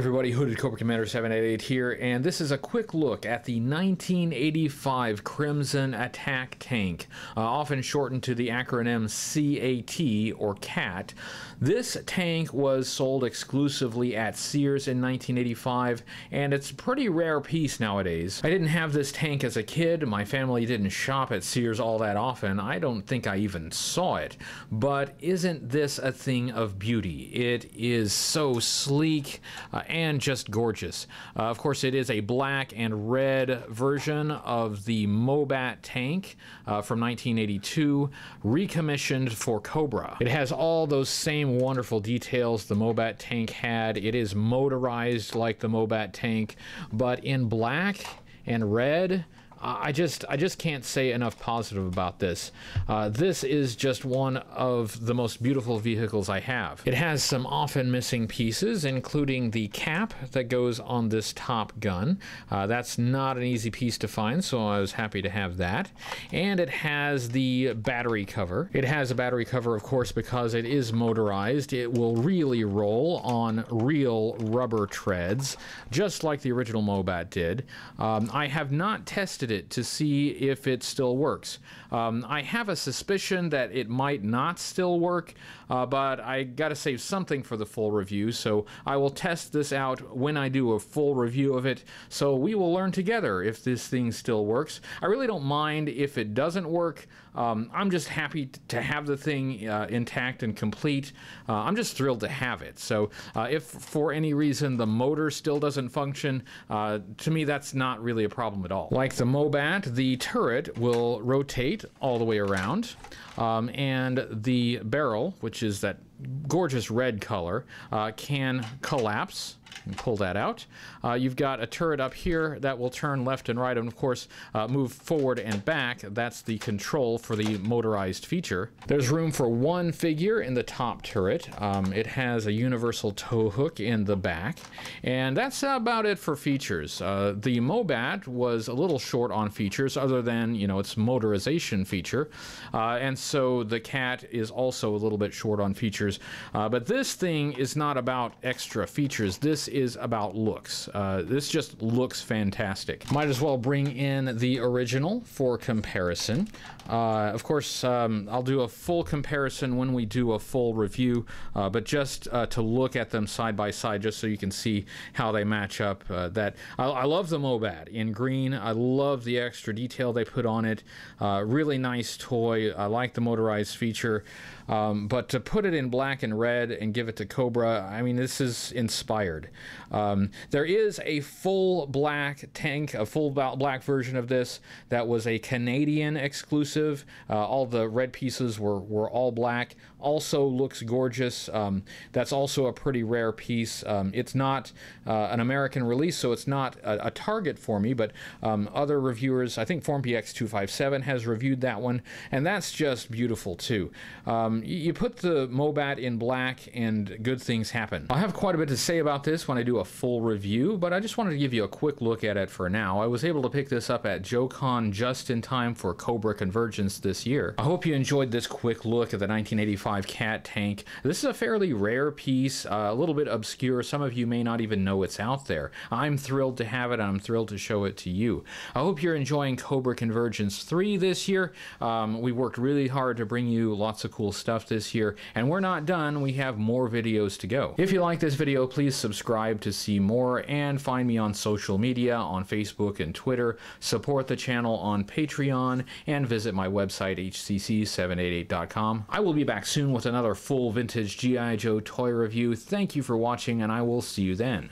everybody, Hooded Cobra Commander 788 here, and this is a quick look at the 1985 Crimson Attack Tank, uh, often shortened to the acronym CAT or CAT. This tank was sold exclusively at Sears in 1985, and it's a pretty rare piece nowadays. I didn't have this tank as a kid, my family didn't shop at Sears all that often, I don't think I even saw it, but isn't this a thing of beauty? It is so sleek. Uh, and just gorgeous. Uh, of course, it is a black and red version of the Mobat tank uh, from 1982, recommissioned for Cobra. It has all those same wonderful details the Mobat tank had. It is motorized like the Mobat tank, but in black and red I just I just can't say enough positive about this. Uh, this is just one of the most beautiful vehicles I have. It has some often missing pieces, including the cap that goes on this top gun. Uh, that's not an easy piece to find, so I was happy to have that. And it has the battery cover. It has a battery cover, of course, because it is motorized. It will really roll on real rubber treads, just like the original Mobat did. Um, I have not tested it to see if it still works. Um, I have a suspicion that it might not still work, uh, but I got to save something for the full review, so I will test this out when I do a full review of it, so we will learn together if this thing still works. I really don't mind if it doesn't work. Um, I'm just happy to have the thing uh, intact and complete. Uh, I'm just thrilled to have it. So uh, if for any reason the motor still doesn't function, uh, to me that's not really a problem at all. Like the motor Mobat, the turret will rotate all the way around, um, and the barrel, which is that gorgeous red color, uh, can collapse. And pull that out. Uh, you've got a turret up here that will turn left and right, and of course, uh, move forward and back. That's the control for the motorized feature. There's room for one figure in the top turret. Um, it has a universal tow hook in the back, and that's about it for features. Uh, the Mobat was a little short on features, other than you know its motorization feature, uh, and so the Cat is also a little bit short on features features. Uh, but this thing is not about extra features. This is about looks. Uh, this just looks fantastic. Might as well bring in the original for comparison. Uh, of course, um, I'll do a full comparison when we do a full review, uh, but just uh, to look at them side by side, just so you can see how they match up. Uh, that I, I, love the Mobad in green. I love the extra detail they put on it. really nice toy. I like the motorized feature, um, but to put it in black black and red and give it to Cobra. I mean, this is inspired. Um, there is a full black tank, a full black version of this that was a Canadian exclusive. Uh, all the red pieces were, were all black. Also looks gorgeous. Um, that's also a pretty rare piece. Um, it's not uh, an American release, so it's not a, a target for me, but um, other reviewers, I think FormPX257 has reviewed that one, and that's just beautiful too. Um, you put the MOBAC in black and good things happen. I'll have quite a bit to say about this when I do a full review, but I just wanted to give you a quick look at it for now. I was able to pick this up at JoeCon just in time for Cobra Convergence this year. I hope you enjoyed this quick look at the 1985 Cat Tank. This is a fairly rare piece, uh, a little bit obscure. Some of you may not even know it's out there. I'm thrilled to have it, I'm thrilled to show it to you. I hope you're enjoying Cobra Convergence 3 this year. Um, we worked really hard to bring you lots of cool stuff this year, and we're not not done, we have more videos to go. If you like this video, please subscribe to see more and find me on social media on Facebook and Twitter, support the channel on Patreon, and visit my website hcc788.com. I will be back soon with another full vintage G.I. Joe toy review. Thank you for watching and I will see you then.